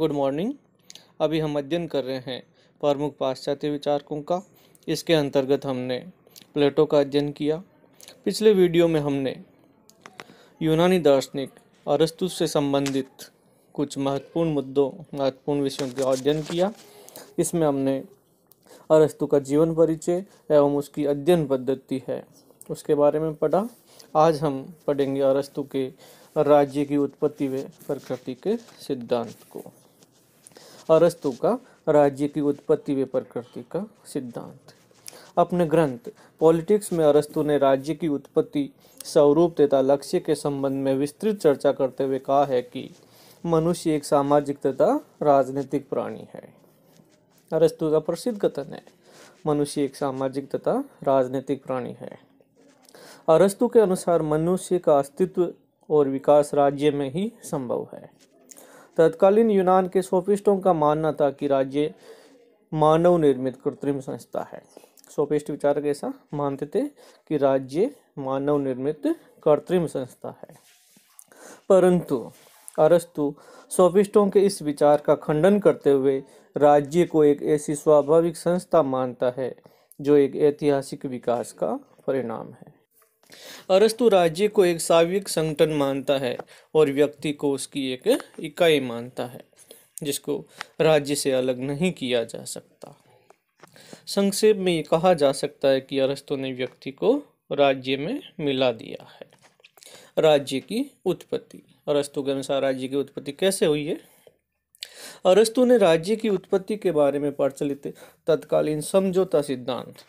good morning अभी हम अध्ययन कर रहे हैं प्रमुख पाश्चात्य विचारकों का इसके अंतर्गत हमने प्लेटो का अध्ययन किया पिछले वीडियो में हमने यूनानी दार्शनिक अरस्तु से संबंधित कुछ महत्वपूर्ण मुद्दों महत्वपूर्ण विषयों का अध्ययन किया इसमें हमने अरस्तु का जीवन परिचय एवं उसकी अध्ययन पद्धति है उसके बारे में पढ़ा आज हम पढ़ेंगे अरस्तु के राज्य की उत्पत्ति व प्रकृति के सिद्धांत को अरस्तु का राज्य की उत्पत्ति व प्रकृति का सिद्धांत अपने ग्रंथ पॉलिटिक्स में अरस्तु ने राज्य की उत्पत्ति स्वरूप तथा लक्ष्य के संबंध में विस्तृत चर्चा करते हुए कहा है कि मनुष्य एक सामाजिक तथा राजनीतिक प्राणी है अरस्तु का प्रसिद्ध कथन है मनुष्य एक सामाजिक तथा राजनीतिक प्राणी है अरस्तु के अनुसार मनुष्य का अस्तित्व और विकास राज्य में ही संभव है तत्कालीन यूनान के सोफिस्टों का मानना था कि राज्य मानव निर्मित कृत्रिम संस्था है सोफिस्ट विचारक ऐसा मानते थे कि राज्य मानव निर्मित कृत्रिम संस्था है परंतु अरस्तु सोफिस्टों के इस विचार का खंडन करते हुए राज्य को एक ऐसी स्वाभाविक संस्था मानता है जो एक ऐतिहासिक विकास का परिणाम है अरस्तु राज्य को एक साविक संगठन मानता है और व्यक्ति को उसकी एक इकाई मानता है जिसको राज्य से अलग नहीं किया जा सकता संक्षेप में ये कहा जा सकता है कि अरस्तु ने व्यक्ति को राज्य में मिला दिया है राज्य की उत्पत्ति अरस्तु के अनुसार राज्य की उत्पत्ति कैसे हुई है अरस्तु ने राज्य की उत्पत्ति के बारे में प्रचलित तत्कालीन समझौता सिद्धांत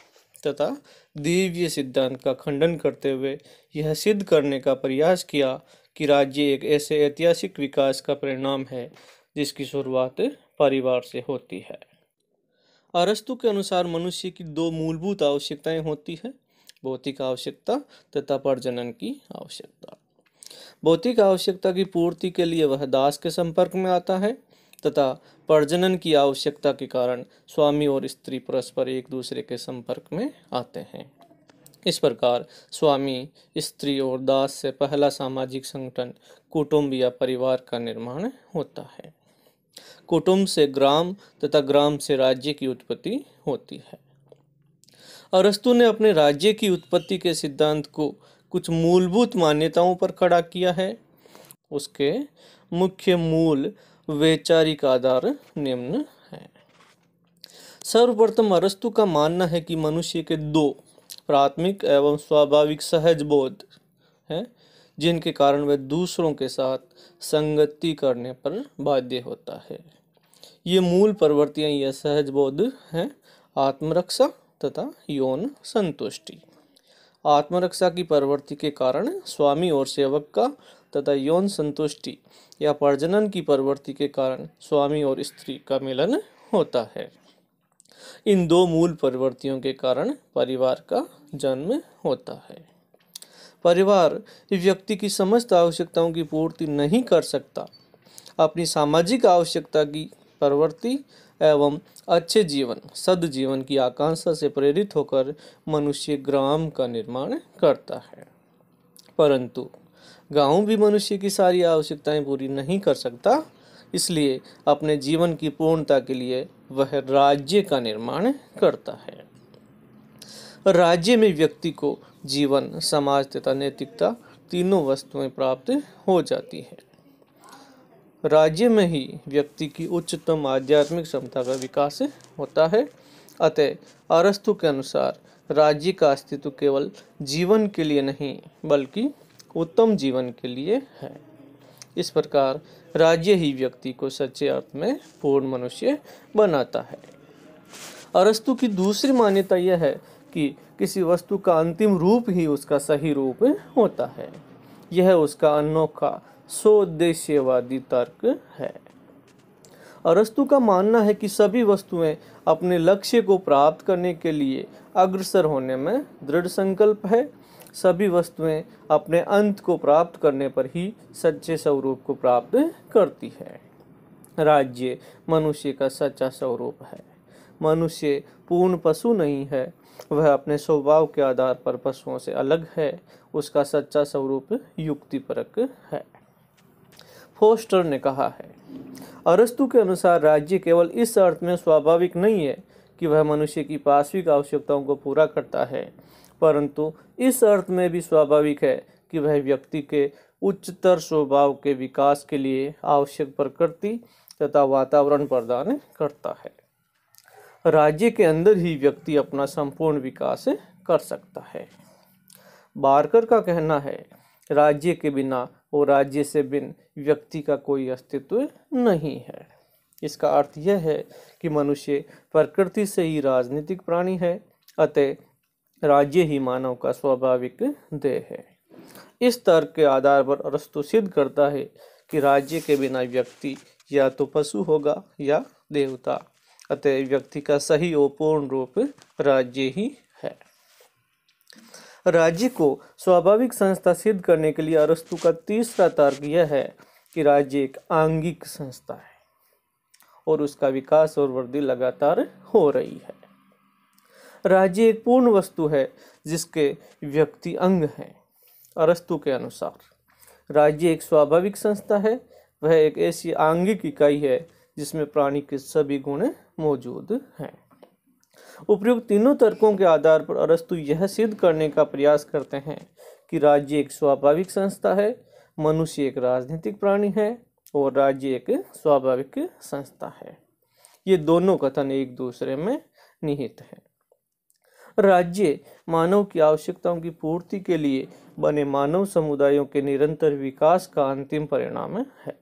तथा दिव्य सिद्धांत का खंडन करते हुए यह सिद्ध करने का प्रयास किया कि राज्य एक ऐसे ऐतिहासिक विकास का परिणाम है जिसकी शुरुआत परिवार से होती है अरस्तु के अनुसार मनुष्य की दो मूलभूत आवश्यकताएं होती है भौतिक आवश्यकता तथा प्रजनन की आवश्यकता भौतिक आवश्यकता की पूर्ति के लिए वह दास के संपर्क में आता है तथा प्रजनन की आवश्यकता के कारण स्वामी और स्त्री परस्पर एक दूसरे के संपर्क में आते हैं इस प्रकार स्वामी स्त्री और दास से पहला सामाजिक संगठन कुटुंब या परिवार का निर्माण होता है कुटुंब से ग्राम तथा ग्राम से राज्य की उत्पत्ति होती है अरस्तु ने अपने राज्य की उत्पत्ति के सिद्धांत को कुछ मूलभूत मान्यताओं पर खड़ा किया है उसके मुख्य मूल वैचारिक आधार निम्न है सर्वप्रथम अरस्तु का मानना है कि मनुष्य के दो प्राथमिक एवं स्वाभाविक सहज बोध हैं जिनके कारण वह दूसरों के साथ संगति करने पर बाध्य होता है ये मूल प्रवृत्तियां यह सहज बोध हैं आत्मरक्षा तथा यौन संतुष्टि आत्मरक्षा की प्रवृत्ति के कारण स्वामी और सेवक का तथा यौन संतुष्टि या प्रजनन की प्रवृत्ति के कारण स्वामी और स्त्री का मिलन होता है इन दो मूल प्रवृत्तियों के कारण परिवार का जन्म होता है परिवार व्यक्ति की समस्त आवश्यकताओं की पूर्ति नहीं कर सकता अपनी सामाजिक आवश्यकता की प्रवृत्ति एवं अच्छे जीवन सद जीवन की आकांक्षा से प्रेरित होकर मनुष्य ग्राम का निर्माण करता है परंतु गाँव भी मनुष्य की सारी आवश्यकताएं पूरी नहीं कर सकता इसलिए अपने जीवन की पूर्णता के लिए वह राज्य का निर्माण करता है राज्य में व्यक्ति को जीवन समाज तथा नैतिकता तीनों वस्तुएं प्राप्त हो जाती है राज्य में ही व्यक्ति की उच्चतम आध्यात्मिक क्षमता का विकास होता है अतः अरस्तु के अनुसार राज्य का अस्तित्व केवल जीवन के लिए नहीं बल्कि उत्तम जीवन के लिए है इस प्रकार राज्य ही व्यक्ति को सच्चे अर्थ में पूर्ण मनुष्य बनाता है अरस्तु की दूसरी मान्यता यह है कि किसी वस्तु का अंतिम रूप ही उसका सही रूप होता है यह उसका अनोखा उद्देश्यवादी तर्क है अरस्तु का मानना है कि सभी वस्तुएं अपने लक्ष्य को प्राप्त करने के लिए अग्रसर होने में दृढ़ संकल्प है सभी वस्तुएं अपने अंत को प्राप्त करने पर ही सच्चे स्वरूप को प्राप्त करती है राज्य मनुष्य का सच्चा स्वरूप है मनुष्य पूर्ण पशु नहीं है वह अपने स्वभाव के आधार पर पशुओं से अलग है उसका सच्चा स्वरूप युक्तिपरक है फोस्टर ने कहा है अरस्तु के अनुसार राज्य केवल इस अर्थ में स्वाभाविक नहीं है कि वह मनुष्य की पार्श्विक आवश्यकताओं को पूरा करता है परंतु इस अर्थ में भी स्वाभाविक है कि वह व्यक्ति के उच्चतर स्वभाव के विकास के लिए आवश्यक प्रकृति तथा वातावरण प्रदान करता है राज्य के अंदर ही व्यक्ति अपना संपूर्ण विकास कर सकता है बारकर का कहना है राज्य के बिना और राज्य से बिन व्यक्ति का कोई अस्तित्व नहीं है इसका अर्थ यह है कि मनुष्य प्रकृति से ही राजनीतिक प्राणी है अतः राज्य ही मानव का स्वाभाविक देह है इस तर्क के आधार पर अरस्तु सिद्ध करता है कि राज्य के बिना व्यक्ति या तो पशु होगा या देवता अतः व्यक्ति का सही और पूर्ण रूप राज्य ही है राज्य को स्वाभाविक संस्था सिद्ध करने के लिए अरस्तु का तीसरा तर्क यह है कि राज्य एक आंगिक संस्था है और उसका विकास और वृद्धि लगातार हो रही है राज्य एक पूर्ण वस्तु है जिसके व्यक्ति अंग हैं अरस्तु के अनुसार राज्य एक स्वाभाविक संस्था है वह एक ऐसी आंगिक इकाई है जिसमें प्राणी के सभी गुण मौजूद हैं उपयुक्त तीनों तर्कों के आधार पर अरस्तु यह सिद्ध करने का प्रयास करते हैं कि राज्य एक स्वाभाविक संस्था है मनुष्य एक राजनीतिक प्राणी है और राज्य एक स्वाभाविक संस्था है ये दोनों कथन एक दूसरे में निहित है राज्य मानव की आवश्यकताओं की पूर्ति के लिए बने मानव समुदायों के निरंतर विकास का अंतिम परिणाम है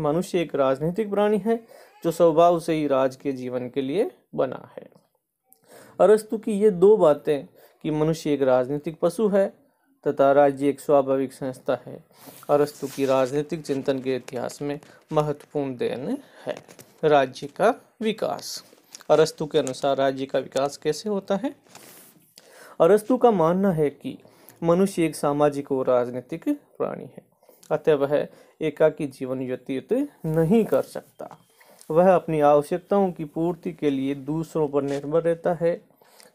मनुष्य एक राजनीतिक प्राणी है जो स्वभाव से ही राज के जीवन के लिए बना है अरस्तु की ये दो बातें कि मनुष्य एक राजनीतिक पशु है तथा राज्य एक स्वाभाविक संस्था है अरस्तु की राजनीतिक चिंतन के इतिहास में महत्वपूर्ण देन है राज्य का विकास अरस्तु के अनुसार राज्य का विकास कैसे होता है अरस्तु का मानना है कि मनुष्य एक सामाजिक और राजनीतिक प्राणी है अतः वह एकाकी जीवन व्यतीत नहीं कर सकता वह अपनी आवश्यकताओं की पूर्ति के लिए दूसरों पर निर्भर रहता है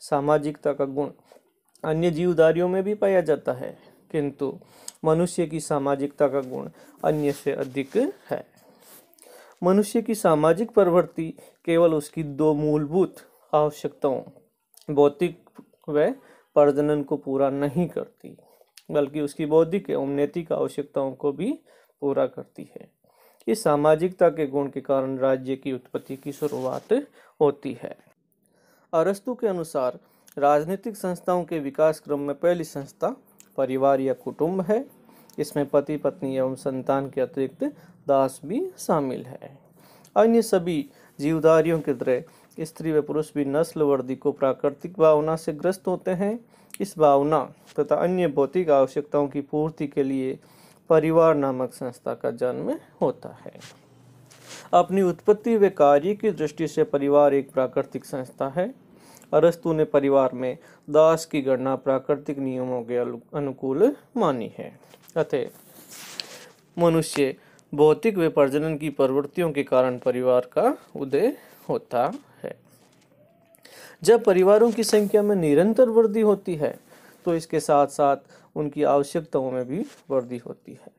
सामाजिकता का गुण अन्य जीवदारियों में भी पाया जाता है किंतु मनुष्य की सामाजिकता का गुण अन्य से अधिक है मनुष्य की सामाजिक प्रवृत्ति केवल उसकी दो मूलभूत आवश्यकताओं भौतिक व प्रजनन को पूरा नहीं करती बल्कि उसकी बौद्धिक एवं नैतिक आवश्यकताओं को भी पूरा करती है इस सामाजिकता के गुण के कारण राज्य की उत्पत्ति की शुरुआत होती है अरस्तु के अनुसार राजनीतिक संस्थाओं के विकास क्रम में पहली संस्था परिवार या कुटुंब है इसमें पति पत्नी एवं संतान के अतिरिक्त दास भी शामिल है अन्य सभी जीवदारियों के तरह स्त्री व पुरुष भी नस्ल वर्दी को प्राकृतिक भावना से ग्रस्त होते हैं इस भावना तथा अन्य भौतिक आवश्यकताओं की पूर्ति के लिए परिवार नामक संस्था का जन्म होता है अपनी उत्पत्ति व कार्य की दृष्टि से परिवार एक प्राकृतिक संस्था है अरस्तु ने परिवार में दास की गणना प्राकृतिक नियमों के अनुकूल मानी है थे मनुष्य भौतिक व प्रजनन की प्रवृत्तियों के कारण परिवार का उदय होता है जब परिवारों की संख्या में निरंतर वृद्धि होती है तो इसके साथ साथ उनकी आवश्यकताओं में भी वृद्धि होती है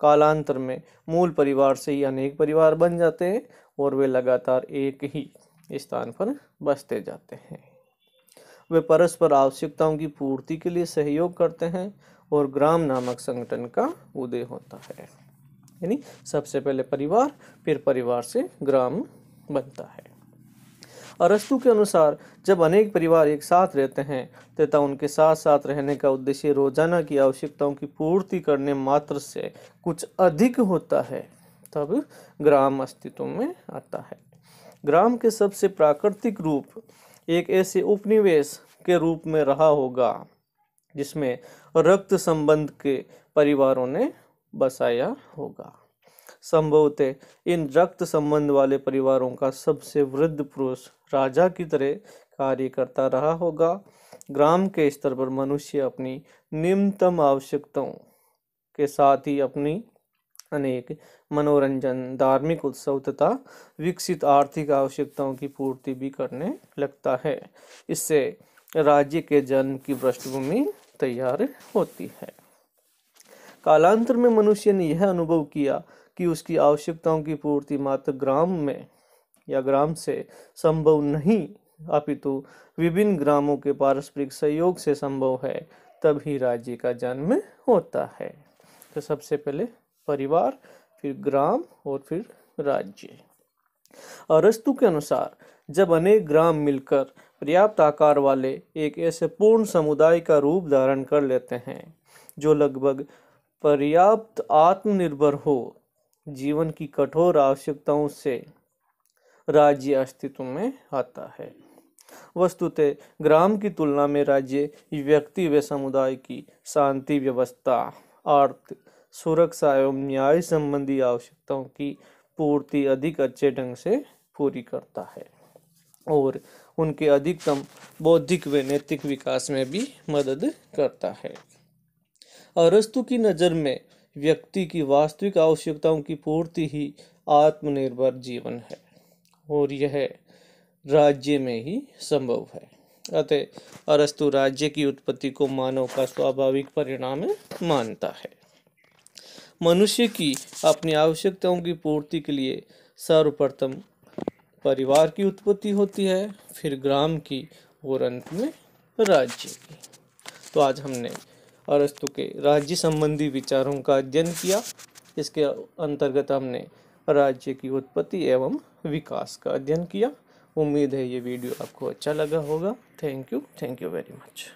कालांतर में मूल परिवार से ही अनेक परिवार बन जाते हैं और वे लगातार एक ही स्थान पर बसते जाते हैं वे परस्पर आवश्यकताओं की पूर्ति के लिए सहयोग करते हैं और ग्राम नामक संगठन का उदय होता है यानी सबसे पहले परिवार फिर परिवार से ग्राम बनता है अरस्तु के अनुसार जब अनेक परिवार एक साथ रहते हैं तथा उनके साथ साथ रहने का उद्देश्य रोजाना की आवश्यकताओं की पूर्ति करने मात्र से कुछ अधिक होता है तब ग्राम अस्तित्व में आता है ग्राम के सबसे प्राकृतिक रूप एक ऐसे उपनिवेश के रूप में रहा होगा जिसमें रक्त संबंध के परिवारों ने बसाया होगा संभवतः इन रक्त संबंध वाले परिवारों का सबसे वृद्ध पुरुष राजा की तरह कार्य करता रहा होगा ग्राम के स्तर पर मनुष्य अपनी निम्नतम आवश्यकताओं के साथ ही अपनी अनेक मनोरंजन धार्मिक उत्सव तथा विकसित आर्थिक आवश्यकताओं की पूर्ति भी करने लगता है इससे राज्य के जन्म की पृष्ठभूमि तैयार होती है कालांतर में मनुष्य ने यह अनुभव किया कि उसकी आवश्यकताओं की पूर्ति मात्र ग्राम में या ग्राम से संभव नहीं अपितु विभिन्न ग्रामों के पारस्परिक सहयोग से संभव है तभी राज्य का जन्म होता है तो सबसे पहले परिवार फिर ग्राम और फिर राज्य अरस्तु के अनुसार जब अनेक ग्राम मिलकर पर्याप्त आकार वाले एक ऐसे पूर्ण समुदाय का रूप धारण कर लेते हैं जो लगभग पर्याप्त आत्मनिर्भर हो जीवन की कठोर आवश्यकताओं से राज्य अस्तित्व में आता है वस्तुतः ग्राम की तुलना में राज्य व्यक्ति व समुदाय की शांति व्यवस्था आर्थिक सुरक्षा एवं न्याय संबंधी आवश्यकताओं की पूर्ति अधिक अच्छे ढंग से पूरी करता है और उनके अधिकतम बौद्धिक व नैतिक विकास में भी मदद करता है अरस्तु की नज़र में व्यक्ति की वास्तविक आवश्यकताओं की पूर्ति ही आत्मनिर्भर जीवन है और यह राज्य में ही संभव है अतः अरस्तु राज्य की उत्पत्ति को मानव का स्वाभाविक परिणाम मानता है मनुष्य की अपनी आवश्यकताओं की पूर्ति के लिए सर्वप्रथम परिवार की उत्पत्ति होती है फिर ग्राम की और अंत में राज्य की तो आज हमने अरस्तु के राज्य संबंधी विचारों का अध्ययन किया इसके अंतर्गत हमने राज्य की उत्पत्ति एवं विकास का अध्ययन किया उम्मीद है ये वीडियो आपको अच्छा लगा होगा thank you thank you very much